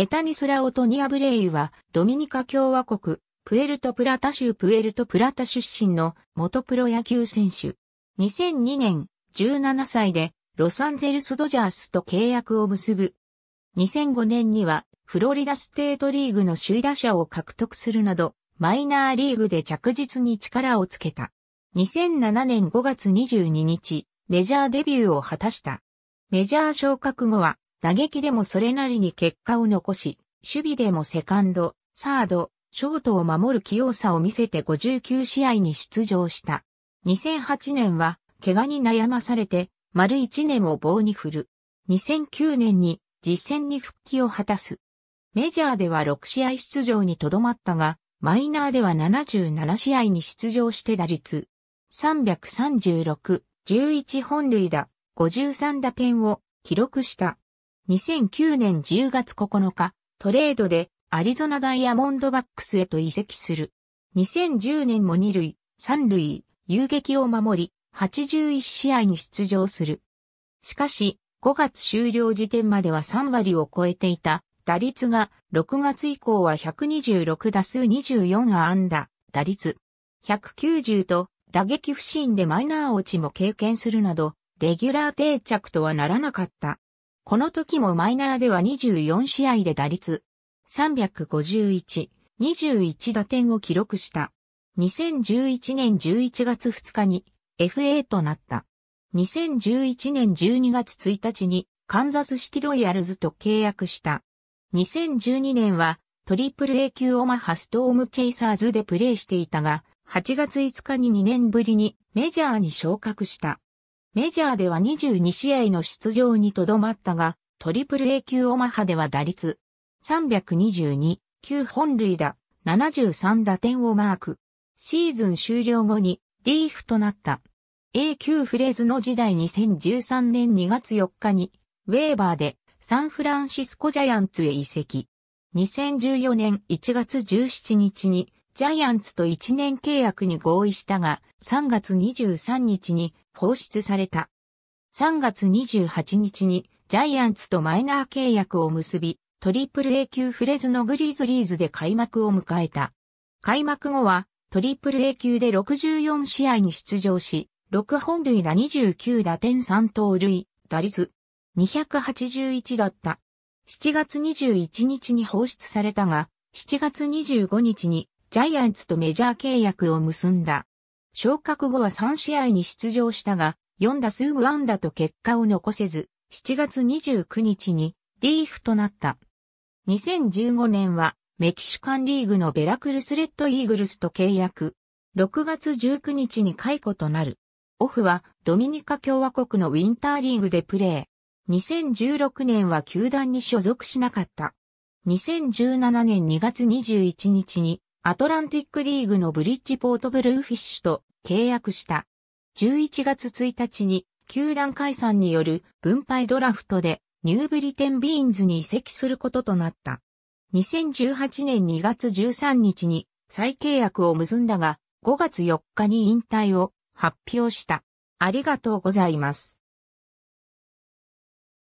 エタニスラオトニア・ブレイユは、ドミニカ共和国、プエルトプラタ州プエルトプラタ出身の元プロ野球選手。2002年、17歳で、ロサンゼルス・ドジャースと契約を結ぶ。2005年には、フロリダステートリーグの首位打者を獲得するなど、マイナーリーグで着実に力をつけた。2007年5月22日、メジャーデビューを果たした。メジャー昇格後は、打撃でもそれなりに結果を残し、守備でもセカンド、サード、ショートを守る器用さを見せて59試合に出場した。2008年は、怪我に悩まされて、丸1年を棒に振る。2009年に実戦に復帰を果たす。メジャーでは6試合出場にとどまったが、マイナーでは77試合に出場して打率336、11本塁打、53打点を記録した。2009年10月9日、トレードでアリゾナダイヤモンドバックスへと移籍する。2010年も2塁、3塁、遊撃を守り、81試合に出場する。しかし、5月終了時点までは3割を超えていた打率が6月以降は126打数24安打、打率190と打撃不振でマイナー落ちも経験するなど、レギュラー定着とはならなかった。この時もマイナーでは24試合で打率351、21打点を記録した。2011年11月2日に FA となった。2011年12月1日にカンザスシティロイヤルズと契約した。2012年はトリプル A 級オマハストームチェイサーズでプレーしていたが、8月5日に2年ぶりにメジャーに昇格した。メジャーでは22試合の出場にとどまったが、トリプル A 級オマハでは打率322、9本塁打、73打点をマーク。シーズン終了後にリーフとなった。A 級フレーズの時代2013年2月4日に、ウェーバーでサンフランシスコジャイアンツへ移籍。2014年1月17日にジャイアンツと1年契約に合意したが、3月23日に放出された。3月28日にジャイアンツとマイナー契約を結び、トリプル A 級フレズのグリズリーズで開幕を迎えた。開幕後はトリプル A 級で64試合に出場し、6本塁打29打点3盗塁、打率281だった。7月21日に放出されたが、7月25日にジャイアンツとメジャー契約を結んだ。昇格後は3試合に出場したが、4打数無安打と結果を残せず、7月29日にリーフとなった。2015年はメキシカンリーグのベラクルスレッドイーグルスと契約。6月19日に解雇となる。オフはドミニカ共和国のウィンターリーグでプレー。2016年は球団に所属しなかった。2017年2月21日にアトランティックリーグのブリッジポートブルーフィッシュと契約した。11月1日に球団解散による分配ドラフトでニューブリテンビーンズに移籍することとなった。2018年2月13日に再契約を結んだが5月4日に引退を発表した。ありがとうございます。